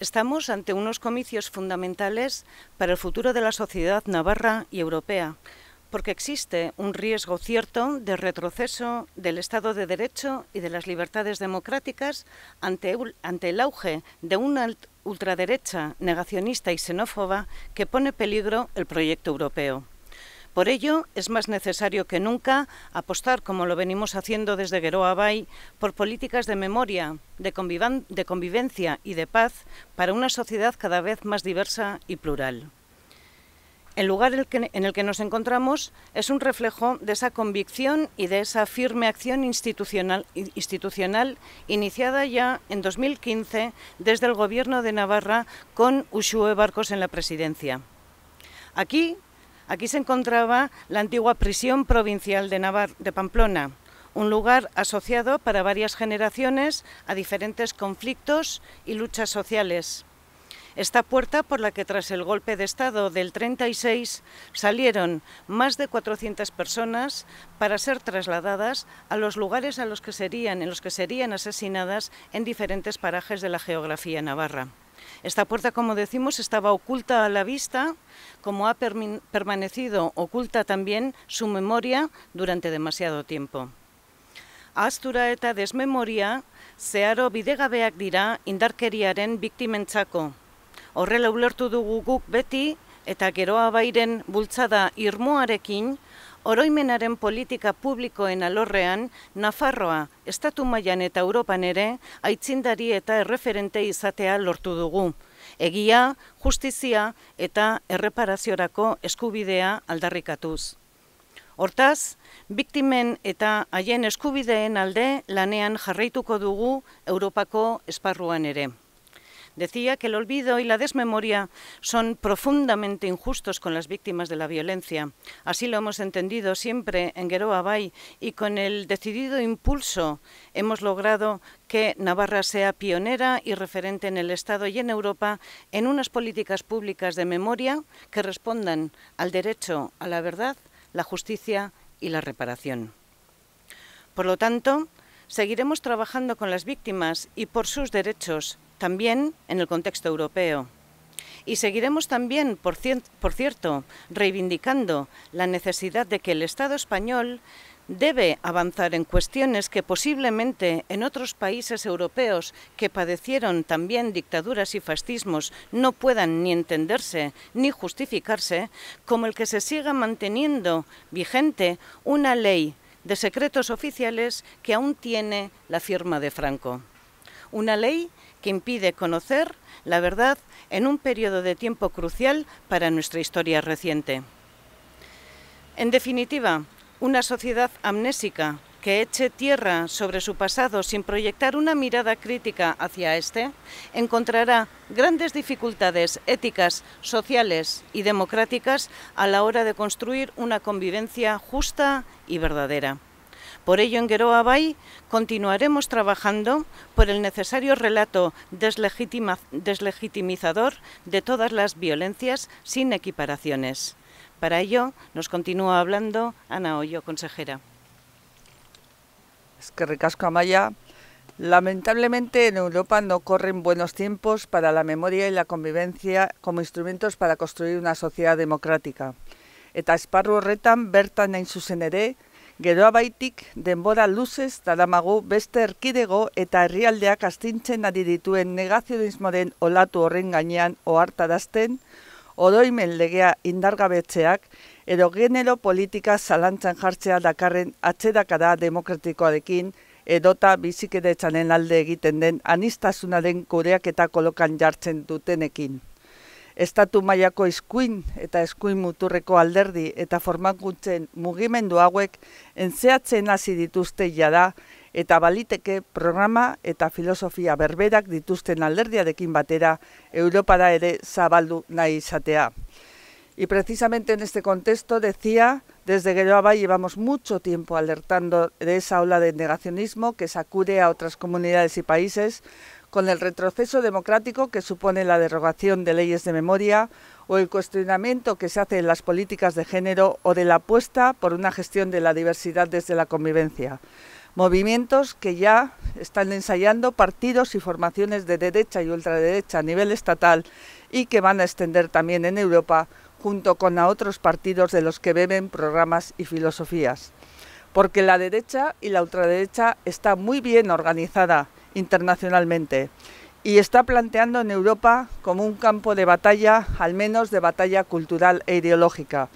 Estamos ante unos comicios fundamentales para el futuro de la sociedad navarra y europea, porque existe un riesgo cierto de retroceso del Estado de Derecho y de las libertades democráticas ante, el auge de una ultraderecha negacionista y xenófoba que pone peligro el proyecto europeo. Por ello, es más necesario que nunca apostar, como lo venimos haciendo desde Gueroa Bay, por políticas de memoria, de, convivencia y de paz para una sociedad cada vez más diversa y plural. El lugar en el que nos encontramos es un reflejo de esa convicción y de esa firme acción institucional, iniciada ya en 2015 desde el Gobierno de Navarra con Ushue Barcos en la presidencia. Aquí Aquí se encontraba la antigua prisión provincial de, Pamplona, un lugar asociado para varias generaciones a diferentes conflictos y luchas sociales. Esta puerta por la que tras el golpe de Estado del 36 salieron más de 400 personas para ser trasladadas a los lugares a los que en los que serían asesinadas en diferentes parajes de la geografía navarra. Esta puerta, como decimos, estaba oculta a la vista, como ha permanecido oculta también su memoria durante demasiado tiempo. Astura eta desmemoria zeharo bidegabeak dira indarkeriaren biktimentzako. Horrela ulertu dugu guk beti eta geroa bairen bultzada irmoarekin oroimenaren politika publikoen alorrean, Nafarroa, Estatu mailan eta Europan ere, aitzindari eta erreferente izatea lortu dugu. Egia, justizia eta erreparaziorako eskubidea aldarrikatuz. Hortaz, biktimen eta haien eskubideen alde lanean jarraituko dugu Europako esparruan ere. Decía que el olvido y la desmemoria son profundamente injustos con las víctimas de la violencia. Así lo hemos entendido siempre en Gueroa Bay y con el decidido impulso hemos logrado que Navarra sea pionera y referente en el Estado y en Europa en unas políticas públicas de memoria que respondan al derecho a la verdad, la justicia y la reparación. Por lo tanto, seguiremos trabajando con las víctimas y por sus derechos también en el contexto europeo. Y seguiremos también, por, cierto, reivindicando la necesidad de que el Estado español debe avanzar en cuestiones que posiblemente en otros países europeos que padecieron también dictaduras y fascismos no puedan ni entenderse ni justificarse, como el que se siga manteniendo vigente una ley de secretos oficiales que aún tiene la firma de Franco una ley que impide conocer la verdad en un periodo de tiempo crucial para nuestra historia reciente. En definitiva, una sociedad amnésica que eche tierra sobre su pasado sin proyectar una mirada crítica hacia este, encontrará grandes dificultades éticas, sociales y democráticas a la hora de construir una convivencia justa y verdadera. Por ello, en Gueroa Bay continuaremos trabajando por el necesario relato deslegitimizador de todas las violencias sin equiparaciones. Para ello, nos continúa hablando Ana Hoyo, consejera. Es que ricasco Lamentablemente en Europa no corren buenos tiempos para la memoria y la convivencia como instrumentos para construir una sociedad democrática. Eta esparru bertan hain zuzen ere, Geroa baitik denbora luzez daramagu beste erkidego eta herrialdeak astintzen ari dituen negazionismoaren olatu horren gainean ohartarazten, oroimen legea indargabetzeak edo genero politika zalantzan jartzea dakarren atzerakara demokratikoarekin edota txanen alde egiten den anistazunaren kureak eta kolokan jartzen dutenekin estatu mailako eskuin eta eskuin muturreko alderdi eta formakuntzen mugimendu hauek entzeatzen hasi dituzte jada eta baliteke programa eta filosofia berberak dituzten alderdiarekin batera Europara ere zabaldu nahi izatea. Y precisamente en este contexto decía, desde Guerrero llevamos mucho tiempo alertando de esa ola de negacionismo que sacude a otras comunidades y países, con el retroceso democrático que supone la derogación de leyes de memoria o el cuestionamiento que se hace en las políticas de género o de la apuesta por una gestión de la diversidad desde la convivencia. Movimientos que ya están ensayando partidos y formaciones de derecha y ultraderecha a nivel estatal y que van a extender también en Europa junto con a otros partidos de los que beben programas y filosofías. Porque la derecha y la ultraderecha está muy bien organizada internacionalmente y está planteando en Europa como un campo de batalla, al menos de batalla cultural e ideológica.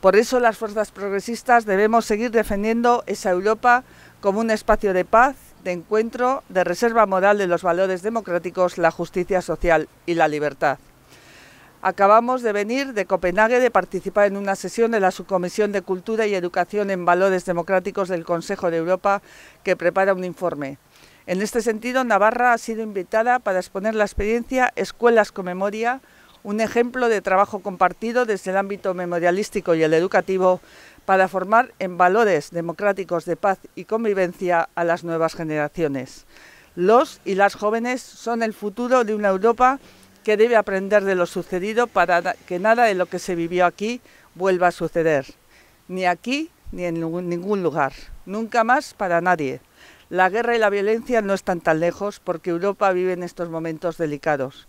Por eso las fuerzas progresistas debemos seguir defendiendo esa Europa como un espacio de paz, de encuentro, de reserva moral de los valores democráticos, la justicia social y la libertad. Acabamos de venir de Copenhague de participar en una sesión de la Subcomisión de Cultura y Educación en Valores Democráticos del Consejo de Europa que prepara un informe. En este sentido, Navarra ha sido invitada para exponer la experiencia Escuelas con Memoria, un ejemplo de trabajo compartido desde el ámbito memorialístico y el educativo para formar en valores democráticos de paz y convivencia a las nuevas generaciones. Los y las jóvenes son el futuro de una Europa que debe aprender de lo sucedido para que nada de lo que se vivió aquí vuelva a suceder, ni aquí ni en ningún lugar, nunca más para nadie. La guerra y la violencia no están tan lejos porque Europa vive en estos momentos delicados.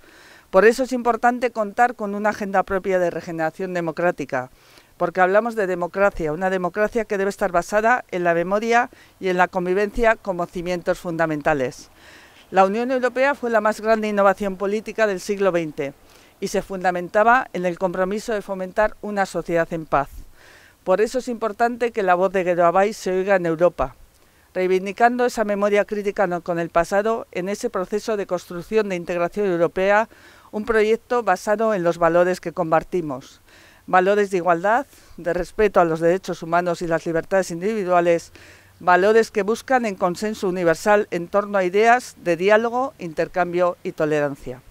Por eso es importante contar con una agenda propia de regeneración democrática, porque hablamos de democracia, una democracia que debe estar basada en la memoria y en la convivencia como cimientos fundamentales. La Unión Europea fue la más grande innovación política del siglo XX y se fundamentaba en el compromiso de fomentar una sociedad en paz. Por eso es importante que la voz de Guedoabay se oiga en Europa, reivindicando esa memoria crítica con el pasado en ese proceso de construcción de integración europea, un proyecto basado en los valores que compartimos. Valores de igualdad, de respeto a los derechos humanos y las libertades individuales, valores que buscan en consenso universal en torno a ideas de diálogo, intercambio y tolerancia.